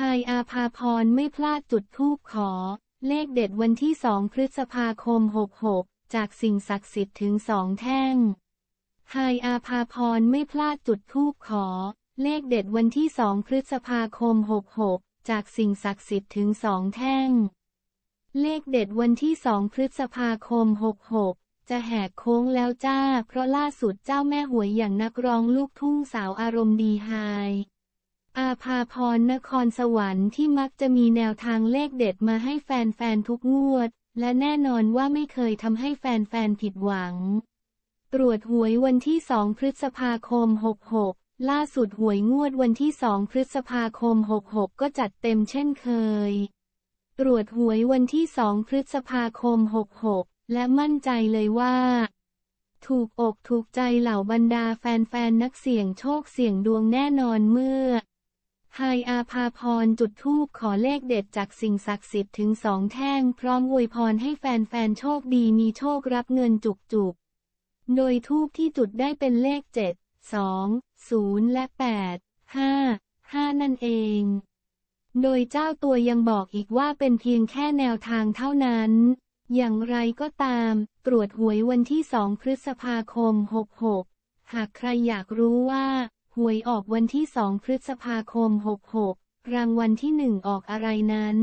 ไฮอาภาพรไม่พลาดจุดทูบขอ เลขเด็ดวันที่สองพฤษภาคม66จากสิ่งศักดิ์สิทธิ์ถึงสองแท่งไฮอาภาพรไม่พลาดจุดทูบขอ เลขเด็ดวันที่สองพฤษภาคม66จากสิ่งศักดิ์สิทธิ์ถึงสองแท่ง เลขเด็ดวันที่สองพฤษภาคม66จะแหกโค้งแล้วจ้า เพราะล่าสุดเจ้าแม่หวยอย่างนักร้องลูกทุ่งสาวอารมณ์ดีไฮอาภาพรนครสวรรค์ที่มักจะมีแนวทางเลขเด็ดมาให้แฟนๆทุกงวด และแน่นอนว่าไม่เคยทำให้แฟนๆผิดหวัง ตรวจหวยวันที่สองพฤษภาคม66ล่าสุดหวยงวดวันที่สองพฤษภาคม66ก็จัดเต็มเช่นเคย ตรวจหวยวันที่สองพฤษภาคม66และมั่นใจเลยว่า ถูกอกถูกใจเหล่าบรรดาแฟนๆนักเสี่ยงโชคเสี่ยงดวงแน่นอนเมื่อไยอาภาพรจุดทูบขอเลขเด็ด จากสิ่งศักดิ์สิทธิ์ถึงสองแท่งพร้อมอวยพรให้แฟนๆโชคดีมีโชครับเงินจุกจุกโดยทูบที่จุดได้เป็นเลข 7 2 0 และ 8 5 5 นั่นเอง โดยเจ้าตัวยังบอกอีกว่าเป็นเพียงแค่แนวทางเท่านั้น อย่างไรก็ตาม ตรวจหวยวันที่ 2 พฤษภาคม 66 หากใครอยากรู้ว่าหวยออกวันที่ 2 พฤษภาคม 66 รางวัลที่ 1 ออกอะไรนั้น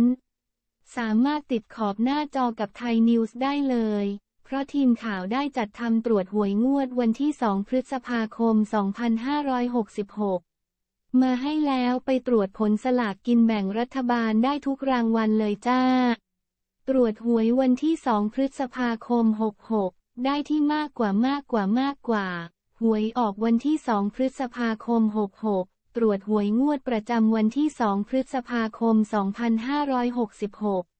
สามารถติดขอบหน้าจอกับไทยนิวส์ได้เลย เพราะทีมข่าวได้จัดทำตรวจหวยงวดวันที่ 2 พฤษภาคม 2566 มาให้แล้วไปตรวจผลสลากกินแบ่งรัฐบาลได้ทุกรางวัลเลยจ้า ตรวจหวยวันที่ 2 พฤษภาคม 66 ได้ที่มากกว่ามากกว่ามากกว่าหวยออกวันที่ 2 พฤษภาคม 66 ตรวจหวยงวดประจำวันที่ 2 พฤษภาคม 2566